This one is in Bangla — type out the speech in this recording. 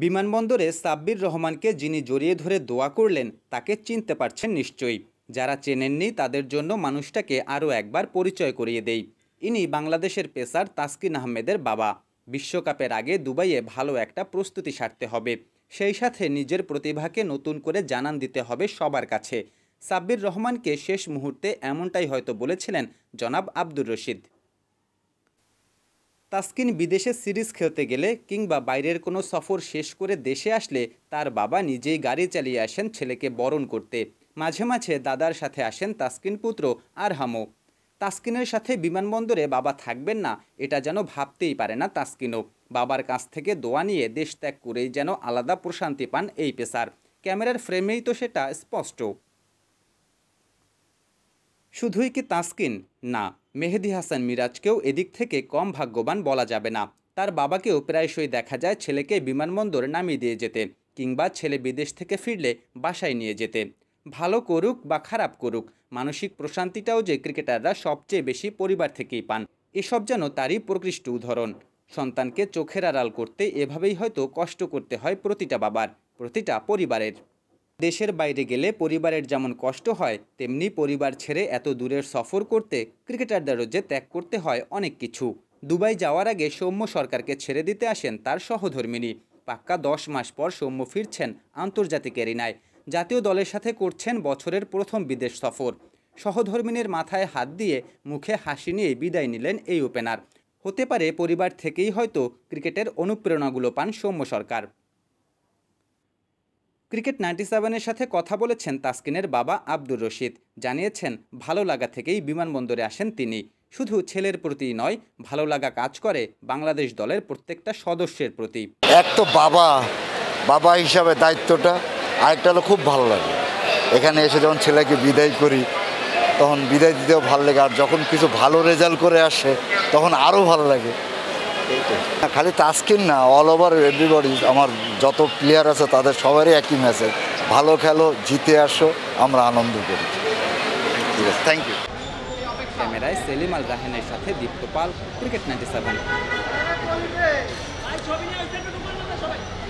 বিমানবন্দরে সাব্বির রহমানকে যিনি জড়িয়ে ধরে দোয়া করলেন তাকে চিনতে পারছেন নিশ্চয়ই যারা চেনেননি তাদের জন্য মানুষটাকে আরও একবার পরিচয় করিয়ে দেই ইনি বাংলাদেশের পেসার তাসকিন আহমেদের বাবা বিশ্বকাপের আগে দুবাইয়ে ভালো একটা প্রস্তুতি সারতে হবে সেই সাথে নিজের প্রতিভাকে নতুন করে জানান দিতে হবে সবার কাছে সাব্বির রহমানকে শেষ মুহূর্তে এমনটাই হয়তো বলেছিলেন জনাব আব্দুর রশিদ তাসকিন বিদেশে সিরিজ খেলতে গেলে কিংবা বাইরের কোনো সফর শেষ করে দেশে আসলে তার বাবা নিজেই গাড়ি চালিয়ে আসেন ছেলেকে বরণ করতে মাঝে মাঝে দাদার সাথে আসেন তাস্কিন পুত্র আর হামো তাস্কিনের সাথে বিমানবন্দরে বাবা থাকবেন না এটা যেন ভাবতেই পারে না তাসকিনও বাবার কাছ থেকে দোয়া নিয়ে দেশ ত্যাগ করেই যেন আলাদা প্রশান্তি পান এই পেসার ক্যামেরার ফ্রেমেই তো সেটা স্পষ্ট শুধুই কি তাস্কিন না মেহেদি হাসান মিরাজকেও এদিক থেকে কম ভাগ্যবান বলা যাবে না তার বাবাকেও প্রায়শই দেখা যায় ছেলেকে বিমানবন্দরে নামিয়ে দিয়ে যেতে কিংবা ছেলে বিদেশ থেকে ফিরলে বাসায় নিয়ে যেতে ভালো করুক বা খারাপ করুক মানসিক প্রশান্তিটাও যে ক্রিকেটাররা সবচেয়ে বেশি পরিবার থেকেই পান এসব যেন তারই প্রকৃষ্ট উদাহরণ সন্তানকে চোখের আড়াল করতে এভাবেই হয়তো কষ্ট করতে হয় প্রতিটা বাবার প্রতিটা পরিবারের দেশের বাইরে গেলে পরিবারের যেমন কষ্ট হয় তেমনি পরিবার ছেড়ে এত দূরের সফর করতে ক্রিকেটারদেরও যে ত্যাগ করতে হয় অনেক কিছু দুবাই যাওয়ার আগে সৌম্য সরকারকে ছেড়ে দিতে আসেন তার সহধর্মিনী পাক্কা দশ মাস পর সৌম্য ফিরছেন আন্তর্জাতিক এরিনায় জাতীয় দলের সাথে করছেন বছরের প্রথম বিদেশ সফর সহধর্মিনীর মাথায় হাত দিয়ে মুখে হাসি নিয়ে বিদায় নিলেন এই ওপেনার হতে পারে পরিবার থেকেই হয়তো ক্রিকেটের অনুপ্রেরণাগুলো পান সৌম্য সরকার ক্রিকেট নাইনটি সেভেনের সাথে কথা বলেছেন তাসকিনের বাবা আব্দুর রশিদ জানিয়েছেন ভালো লাগা থেকেই বিমানবন্দরে আসেন তিনি শুধু ছেলের প্রতি নয় ভালো লাগা কাজ করে বাংলাদেশ দলের প্রত্যেকটা সদস্যের প্রতি এক তো বাবা বাবা হিসাবে দায়িত্বটা আরেকটা হলো খুব ভালো লাগে এখানে এসে যখন ছেলেকে বিদায় করি তখন বিদায় দিতেও ভালো লাগে আর যখন কিছু ভালো রেজাল্ট করে আসে তখন আরও ভালো লাগে খালি তাস্কিন না অল ওভার এভরিবডি আমার যত প্লেয়ার আছে তাদের সবারই একই মেসেজ ভালো খেলো জিতে আসো আমরা আনন্দ করি ঠিক আছে থ্যাংক ইউ ক্যামেরায় সেলিম আল রাহেনের সাথে Dipto Pal cricket ninety seven